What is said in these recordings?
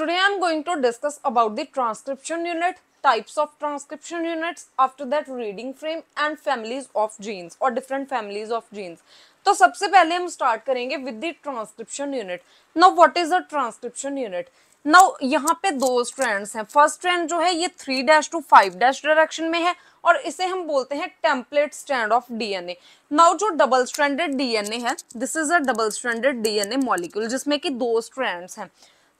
Today I am going to discuss about the transcription unit, types of transcription units, after that reading frame and families of genes or different families of genes. तो सबसे पहले हम start करेंगे with the transcription unit now what is a transcription unit now यहाँ पे दो strands हैं first strand जो है ये three dash two five dash direction में है और इसे हम बोलते हैं template strand of DNA now जो डबल स्ट्रैंडेड डीएनए है this is a double stranded DNA molecule जिसमें कि दो स्ट्रैंड्स हैं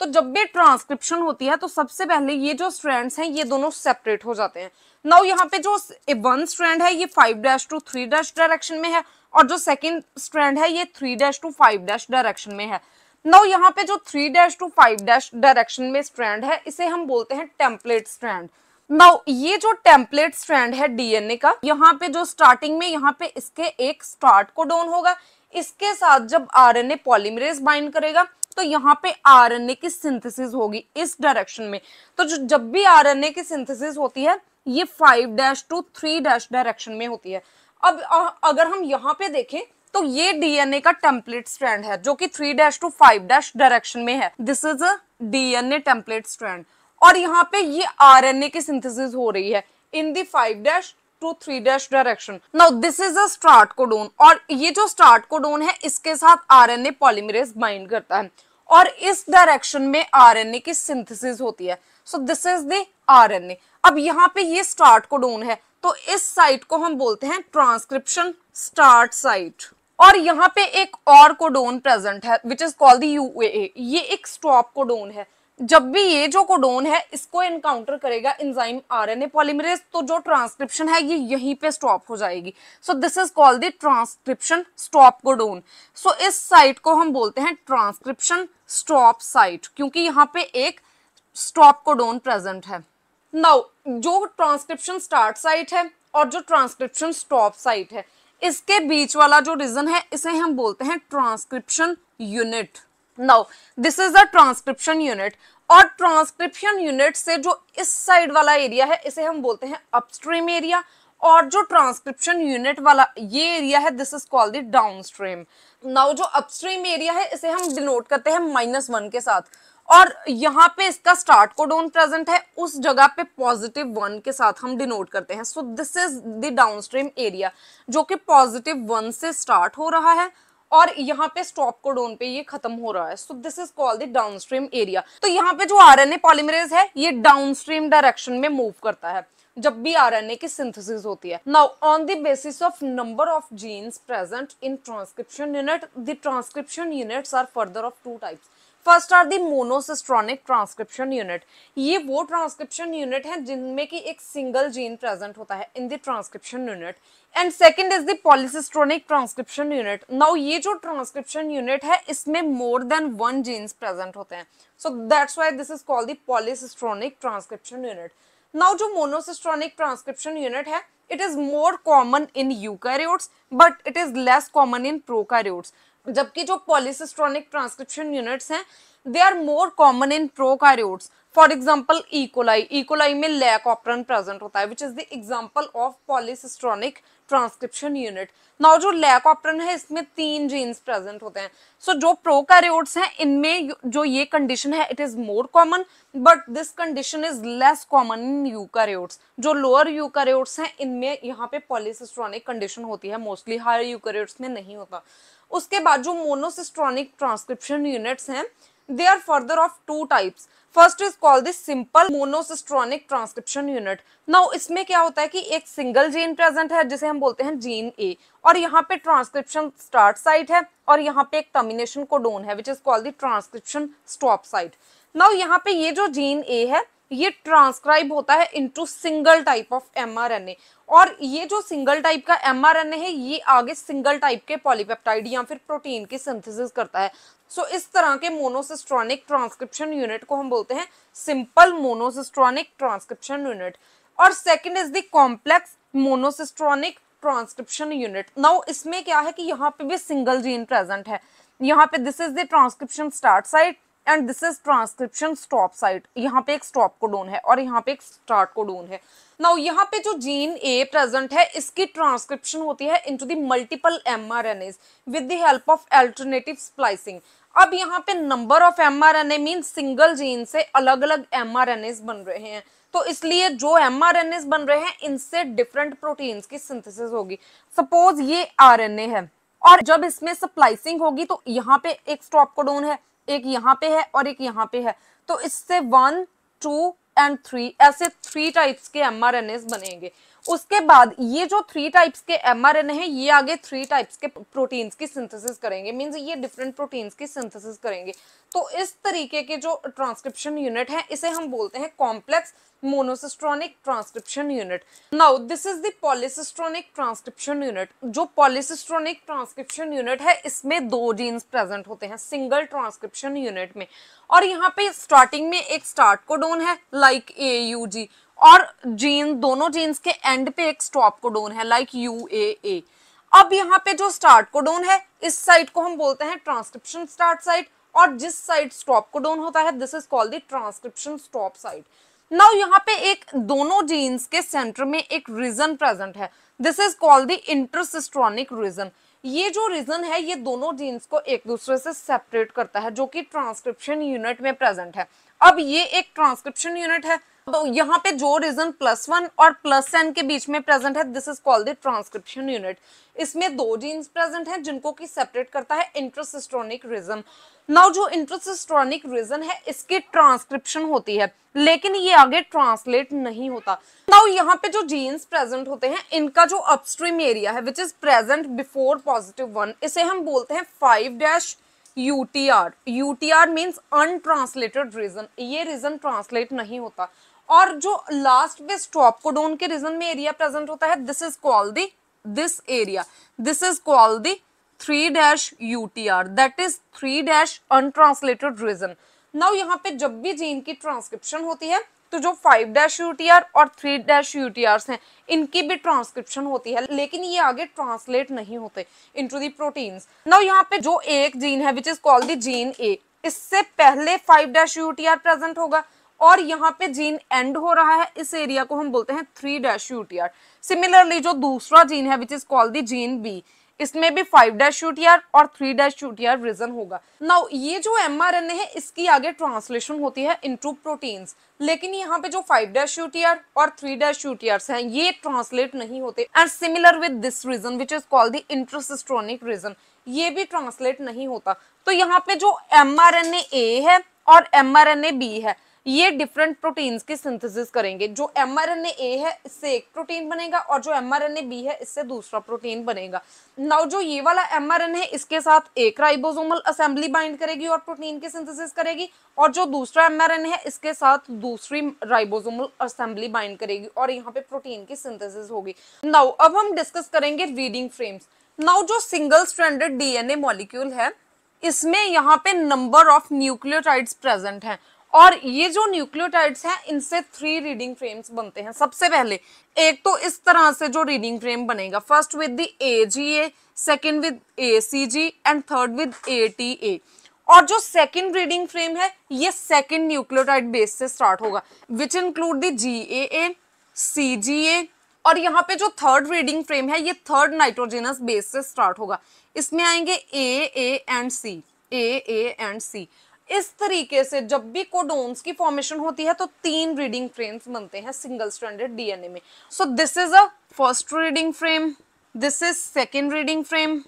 तो जब भी ट्रांसक्रिप्शन होती है तो सबसे पहले ये जो स्ट्रैंड्स हैं ये दोनों सेपरेट हो जाते हैं नाउ यहाँ पे जो वन स्ट्रैंड है ये five dash two three dash direction में है और जो सेकेंड स्ट्रैंड है ये three dash two five dash direction में है नाउ यहाँ पे जो three dash two five dash direction में स्ट्रैंड है इसे हम बोलते हैं टेम्पलेट स्ट्रैंड नाउ ये जो टेम्पलेट स्ट्रैंड है डीएनए का यहाँ पे जो स्टार्टिंग में यहाँ पे इसके एक स्टार्ट कोडोन होगा इसके साथ जब आरएनए पॉलीमरेज बाइंड करेगा तो यहाँ पे आरएनए की सिंथेसिस होगी इस डायरेक्शन में तो जो जब भी आरएनए की सिंथेसिस होती है ये five dash two three dash direction में होती है अब अगर हम यहाँ पे देखें तो ये डीएनए का टेम्पलेट स्ट्रैंड है जो कि three dash two five dash direction में है this is a DNA template strand और यहाँ पे ये आरएनए की सिंथेसिस हो रही है in the five dash two three dash direction now this is a start codon और ये जो स्टार्ट कोडोन है इसके साथ आरएनए पॉलीमरेज बाइंड करता है और इस डायरेक्शन में आरएनए की सिंथेसिस होती है so this is the RNA अब यहाँ पे ये स्टार्ट कोडोन है तो इस साइट को हम बोलते हैं ट्रांसक्रिप्शन स्टार्ट साइट और यहाँ पे एक और कोडोन प्रेजेंट है विच इज कॉल्ड यूएए ये एक स्टॉप कोडोन है जब भी ये जो कोडोन है इसको इनकाउंटर करेगा इंजाइम आरएनए पॉलीमरेज तो जो ट्रांसक्रिप्शन है ये यहीं पे स्टॉप हो जाएगी so this is called the transcription stop codon so इस साइट को हम बोलते हैं ट्रांसक्रिप्शन स्टॉप साइट क्योंकि यहाँ पे एक स्टॉप कोडोन प्रेजेंट है नाउ जो ट्रांसक्रिप्शन स्टार्ट साइट है और जो ट्रांसक्रिप्शन स्टॉप साइट है इसके बीच वाला जो रीजन है इसे हम बोलते हैं transcription unit now this is a transcription unit और ट्रांसक्रिप्शन यूनिट से जो इस साइड वाला एरिया है इसे हम बोलते हैं अपस्ट्रीम एरिया और जो ट्रांसक्रिप्शन यूनिट वाला ये एरिया है this is called the downstream now जो अपस्ट्रीम एरिया है इसे हम डिनोट करते हैं माइनस वन के साथ और यहाँ पे इसका स्टार्ट कोडोन प्रेजेंट है उस जगह पे पॉजिटिव वन के साथ हम डिनोट करते हैं so this is the downstream area जो कि पॉजिटिव वन से स्टार्ट हो रहा है और यहाँ पे स्टॉप कोडोन पे ये खत्म हो रहा है so this is called the downstream area तो यहाँ पे जो आरएनए पॉलीमरेज है ये डाउनस्ट्रीम डायरेक्शन में मूव करता है जब भी आरएनए की सिंथेसिस होती है now on the basis of number of genes present in transcription unit the transcription units are further of two types first are the monocistronic transcription unit ये वो ट्रांसक्रिप्शन यूनिट है जिनमें कि एक सिंगल जीन प्रेजेंट होता है in the transcription unit and second is the polycistronic transcription unit now ये जो ट्रांसक्रिप्शन यूनिट है इसमें more than one genes present होते हैं so that's why this is called the polycistronic transcription unit now जो monocistronic transcription unit है it is more common in eukaryotes but it is less common in prokaryotes जबकि जो polycistronic transcription units हैं they are more common in prokaryotes for example E coli E coli में lac operon present होता है which is the example of polycistronic transcription unit now जो lac operon है इसमें तीन जीन्स प्रेजेंट होते हैं सो so, जो प्रोकैरियोट्स हैं इनमें जो ये कंडीशन है it is more common but this condition is less common in eukaryotes जो लोअर यूकैरियोट्स हैं इनमें यहाँ पे पॉलिसिस्ट्रॉनिक कंडीशन होती है मोस्टली हायर यूकैरियोट्स में नहीं होता उसके बाद जो मोनोसिस्ट्रॉनिक ट्रांसक्रिप्शन यूनिट्स हैं they are further of two types first is called this simple monocistronic transcription unit now इसमें क्या होता है कि एक सिंगल जीन प्रेजेंट है जिसे हम बोलते हैं जीन ए और यहाँ पे ट्रांसक्रिप्शन स्टार्ट साइट है और यहाँ पे एक टर्मिनेशन कोडोन है which is called the transcription stop site now यहाँ पे ये जो जीन ए है ये ट्रांसक्राइब होता है into single type of mRNA और ये जो सिंगल टाइप का एमआरएनए है ये आगे सिंगल टाइप के पॉलीपेप्टाइड या फिर प्रोटीन की सिंथेसिस करता है सो so, इस तरह के मोनोसिस्ट्रॉनिक ट्रांसक्रिप्शन यूनिट को हम बोलते हैं सिंपल मोनोसिस्ट्रॉनिक ट्रांसक्रिप्शन यूनिट और second is the complex monocistronic transcription unit now इसमें क्या है कि यहाँ पे भी सिंगल जीन प्रेजेंट है यहाँ पे this is the transcription start site and this is transcription stop site यहाँ पे एक स्टॉप कोडोन है और यहाँ पे एक स्टार्ट कोडोन है नाउ यहाँ पे जो जीन ए प्रेजेंट है इसकी ट्रांसक्रिप्शन होती है into the multiple mRNAs with the help of alternative splicing अब यहाँ पे number of M R N A mean single gene से अलग अलग एम आर एन एज बन रहे हैं तो इसलिए जो एम आर एन एस बन रहे हैं इनसे डिफरेंट प्रोटीन्स की सिंथेसिस होगी सपोज ये आर एन ए है और जब इसमें स्प्लाइसिंग होगी तो यहाँ पे एक स्टॉप कोडोन है एक यहाँ पे है और एक यहाँ पे है तो इससे वन टू एंड थ्री ऐसे थ्री टाइप्स के एम बनेंगे उसके बाद ये जो थ्री टाइप्स के एम आर है ये आगे थ्री टाइप्स के प्रोटीन्स की सिंथेसिस करेंगे मीन्स ये डिफरेंट प्रोटीन्स की सिंथेसिस करेंगे तो इस तरीके के जो ट्रांसक्रिप्शन यूनिट है इसे हम बोलते हैं complex monocistronic transcription unit now this is polycistronic transcription unit जो पॉलिसिस्ट्रॉनिक ट्रांसक्रिप्शन यूनिट है इसमें दो जीन्स प्रेजेंट होते हैं सिंगल ट्रांसक्रिप्शन यूनिट में और यहाँ पे स्टार्टिंग में एक स्टार्ट कोडोन है लाइक ए यू जी और जीन दोनों जीन्स के एंड पे एक स्टॉप कोडोन है लाइक यू ए ए अब यहाँ पे जो स्टार्ट कोडोन है इस साइड को हम बोलते हैं ट्रांसक्रिप्शन स्टार्ट साइट और जिस साइड स्टॉप कोडोन होता है this is called the transcription stop side now यहाँ पे एक दोनों जीन्स के सेंटर में एक रीजन प्रेजेंट है this is called the intercistronic region ये जो रीजन है ये दोनों जीन्स को एक दूसरे से सेपरेट करता है जो कि ट्रांसक्रिप्शन यूनिट में प्रेजेंट है अब ये एक ट्रांसक्रिप्शन यूनिट है तो यहाँ पे जो रीजन प्लस वन और प्लस एन के बीच में प्रेजेंट है this is called the transcription unit इसमें दो जीन्स प्रेजेंट हैं जिनको की सेपरेट करता है इंट्रोसिस्ट्रॉनिक रीजन नाउ जो इंट्रोसिस्ट्रॉनिक रीजन है इसकी ट्रांसक्रिप्शन होती है लेकिन ये आगे ट्रांसलेट नहीं होता नाउ यहाँ पे जो जीन्स प्रेजेंट होते हैं इनका जो अपस्ट्रीम एरिया है which is present before positive one इसे हम बोलते हैं five dash UTR UTR means untranslated region ये रीजन ट्रांसलेट नहीं होता और जो लास्ट में स्टॉप कोडोन के रीजन में एरिया प्रेजेंट होता है this is call the this area this is call the three dash U T R that is three dash untranslated region now यहाँ पे जब भी जीन की ट्रांसक्रिप्शन होती है तो जो five dash U T R और three dash U T R हैं इनकी भी ट्रांसक्रिप्शन होती है लेकिन ये आगे ट्रांसलेट नहीं होते into the protein now यहाँ पे जो एक जीन है which is called the gene A इससे पहले five dash U T R present होगा और यहाँ पे जीन एंड हो रहा है इस एरिया को हम बोलते हैं थ्री डैश यूटीआर सिमिलरली जो दूसरा जीन है which is called the gene B इसमें भी फाइव डैश यूटीआर और थ्री डैश यूटीआर रीजन होगा नाउ ये जो एम आर एन ए है इसकी आगे ट्रांसलेशन होती है इनटू प्रोटीन लेकिन यहाँ पे जो फाइव डैश यूटीआर और थ्री डैश यूटीआर है ये ट्रांसलेट नहीं होते and similar with this region which is called the intercistronic region ये भी ट्रांसलेट नहीं होता तो यहाँ पे जो एम आर एन ए है और M R N A B है ये डिफरेंट प्रोटीन्स की सिंथेसिस करेंगे जो एम आर एन ए है इससे एक प्रोटीन बनेगा और जो एम बी है इससे दूसरा प्रोटीन बनेगा नाउ जो ये वाला एम है इसके साथ एक राइबोसोमल असेंबली बाइंड करेगी और प्रोटीन की सिंथेसिस करेगी और जो दूसरा एम आर एन है इसके साथ दूसरी राइबोसोमल असेंबली बाइंड करेगी और यहाँ पे प्रोटीन की सिंथेसिस होगी नाउ अब हम डिस्कस करेंगे रीडिंग फ्रेम्स नाउ जो सिंगल स्ट्रैंडेड डीएनए मॉलिक्यूल है इसमें यहाँ पे नंबर ऑफ न्यूक्लियोटाइड्स प्रेजेंट हैं और ये जो न्यूक्लियोटाइड्स हैं इनसे थ्री रीडिंग फ्रेम्स बनते हैं सबसे पहले एक तो इस तरह से जो रीडिंग फ्रेम बनेगा first with the A G A second with A C G and third with A T A और जो सेकेंड रीडिंग फ्रेम है ये सेकेंड न्यूक्लियोटाइड बेस से स्टार्ट होगा which include the ji A A C जी ए और यहाँ पे जो थर्ड रीडिंग फ्रेम है ये थर्ड नाइट्रोजेनस बेस से स्टार्ट होगा इसमें आएंगे ए A and C A A and सी इस तरीके से जब भी कोडोन्स की फॉर्मेशन होती है तो तीन रीडिंग फ्रेम्स बनते हैं सिंगल स्टैंडर्ड डीएनए में so this is a first reading frame this is second reading frame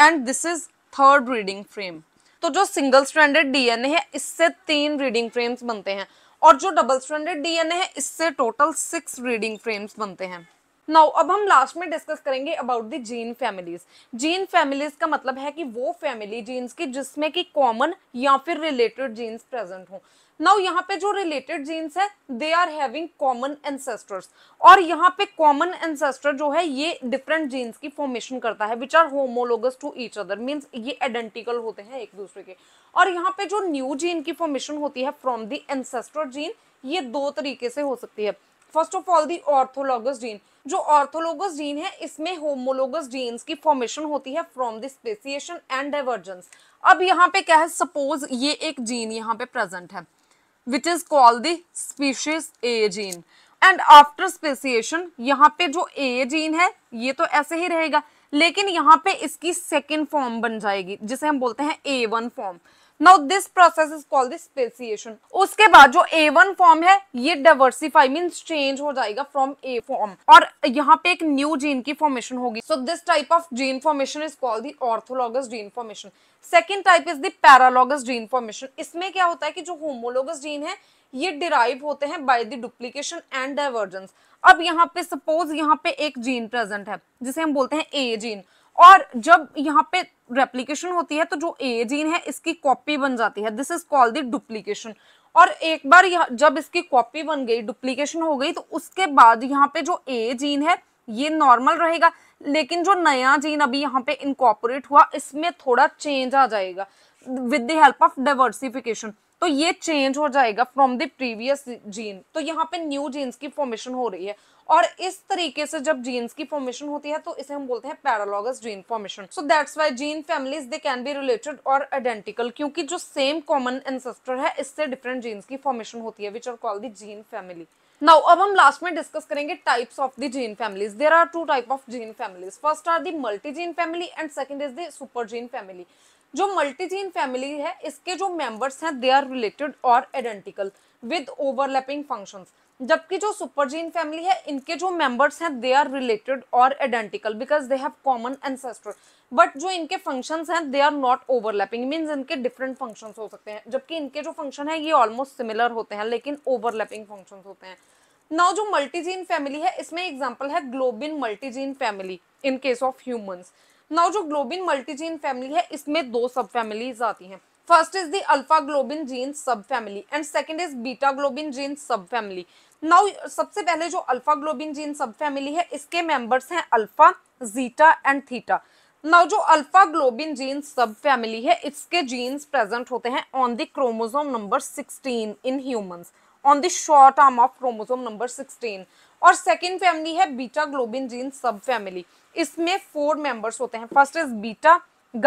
and this is third reading frame तो जो सिंगल स्टैंडर्ड डीएनए है इससे तीन रीडिंग फ्रेम्स बनते हैं और जो डबल स्टैंडर्ड डीएनए है इससे टोटल सिक्स रीडिंग फ्रेम्स बनते हैं नाउ अब हम लास्ट में डिस्कस करेंगे about the gene families gene families का मतलब है कि वो फैमिली जीन्स की जिसमें कि कॉमन या फिर रिलेटेड जीन्स प्रेजेंट हो नाउ यहाँ पे जो रिलेटेड जीन्स है they are having common ancestors और यहाँ पे कॉमन एंसेस्टर जो है ये डिफरेंट जीन्स की फॉर्मेशन करता है which are homologous to each other means ये आइडेंटिकल होते हैं एक दूसरे के और यहाँ पे जो न्यू जीन की फॉर्मेशन होती है फ्रॉम दी एंसेस्टर जीन ये दो तरीके से हो सकती है first of all the orthologous gene जो ऑर्थोलॉगस जीन है इसमें होमोलोगस जीन्स की फॉर्मेशन होती है from the speciation and divergence अब यहाँ पे क्या है सपोज ये एक जीन यहाँ पे प्रेजेंट है which is called the species A gene and after speciation यहाँ पे जो ए जीन है ये तो ऐसे ही रहेगा लेकिन यहाँ पे इसकी सेकेंड फॉर्म बन जाएगी जिसे हम बोलते हैं A one form now this process is called the speciation उसके बाद जो ए वन फॉर्म है ये डाइवर्सिफाई मीन चेंज हो जाएगा फ्रॉम ए फॉर्म और यहाँ पे एक न्यू जीन की फॉर्मेशन होगी so this type of gene formation is called the orthologous gene formation second type is the paralogous gene formation इसमें क्या होता है कि जो होमोलोगस जीन है ये डिराइव होते हैं by the duplication and divergence अब यहाँ पे सपोज यहाँ पे एक जीन प्रेजेंट है जिसे हम बोलते हैं ए जीन और जब यहाँ पे रेप्लीकेशन होती है तो जो ए जीन है इसकी कॉपी बन जाती है this is called the duplication और एक बार जब इसकी कॉपी बन गई डुप्लीकेशन हो गई तो उसके बाद यहाँ पे जो ए जीन है ये नॉर्मल रहेगा लेकिन जो नया जीन अभी यहाँ पे इनकॉपोरेट हुआ इसमें थोड़ा चेंज आ जाएगा with the help of diversification तो ये चेंज हो जाएगा फ्रॉम द प्रीवियस जीन तो यहाँ पे न्यू जीन्स की फॉर्मेशन हो रही है और इस तरीके से जब जीन्स की फॉर्मेशन होती है तो इसे हम बोलते हैं paralogous gene formation so that's why gene families they can be related और आइडेंटिकल क्योंकि जो सेम कॉमन एंसेस्टर है इससे डिफरेंट जीन्स की फॉर्मेशन होती है which are call the gene family now अब हम लास्ट में डिस्कस करेंगे types of the gene families there are two type of gene families first are the multi gene family and second is the super gene family जो multi gene family है इसके जो members हैं they are related और identical with overlapping functions जबकि जो supergene family है इनके जो मेंबर्स हैं दे आर रिलेटेड और identical because they have common ancestor but जो इनके फंक्शंस हैं they are not overlapping means इनके डिफरेंट फंक्शंस हो सकते हैं जबकि इनके जो फंक्शन है ये ऑलमोस्ट सिमिलर होते हैं लेकिन ओवरलैपिंग फंक्शन होते हैं नाउ जो मल्टीजीन फैमिली है इसमें एग्जाम्पल है globin multigene family in case of humans now जो ग्लोबिन मल्टीजीन फैमिली है इसमें दो सब फैमिलीज आती हैं first is the alpha globin gene sub family and second is beta globin gene sub family now सबसे पहले जो alpha globin gene sub family है इसके मेंबर्स हैं alpha zeta and theta now जो alpha globin gene sub family है इसके genes present होते हैं on the chromosome number 16 in humans on the short arm of chromosome number 16 और second family है beta globin gene sub family इसमें four members होते हैं first is beta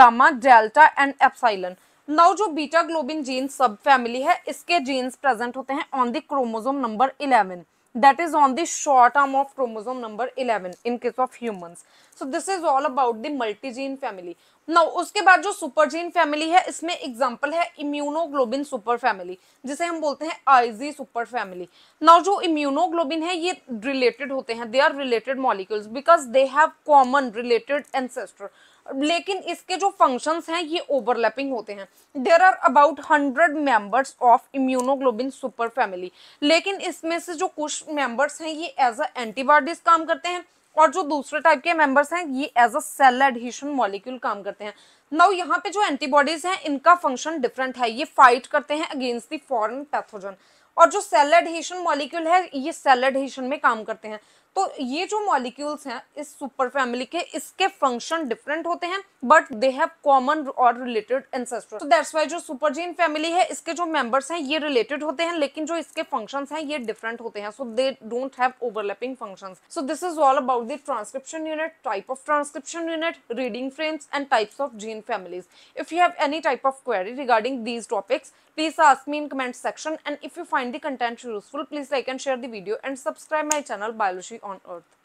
gamma delta and epsilon now जो beta globin gene sub family है इसके genes present होते हैं on the chromosome number eleven that is on the short arm of chromosome number 11 case of of so this is all about about multi gene family now उसके बाद जो super gene family है इसमें example है immunoglobulin super family जिसे हम बोलते हैं आईजी सुपर फैमिली नाउ जो इम्यूनोग्लोबिन है ये रिलेटेड होते हैं they are related molecules because they have common related ancestor लेकिन इसके जो फंक्शंस हैं ये ओवरलैपिंग होते हैं there are about hundred members of immunoglobin super family लेकिन इसमें से जो कुछ मेंबर्स हैं ये एज अ एंटीबॉडीज काम करते हैं और जो दूसरे टाइप के मेंबर्स हैं ये as a cell adhesion molecule काम करते हैं नाउ यहाँ पे जो एंटीबॉडीज हैं इनका फंक्शन डिफरेंट है ये फाइट करते हैं अगेंस्ट दी फॉरन पैथोजन और जो सेल एडिशन मॉलिक्यूल है ये सेल एडिशन में काम करते हैं तो ये जो मॉलिक्यूल्स हैं इस सुपर फैमिली के इसके फंक्शन डिफरेंट होते हैं बट दे हैव कॉमन और रिलेटेड एंसेस्टर तो दैट्स वाई जो सुपर जीन फैमिली है इसके जो मेंबर्स हैं ये रिलेटेड होते हैं लेकिन जो इसके फंक्शन हैं ये डिफरेंट होते हैं so they don't have overlapping function so this is all about the transcription unit type of transcription unit reading frames and types of gene families if you have any type of query regarding these topics please ask me in comment section and if you find the content useful please like and share the video and subscribe my channel biology on earth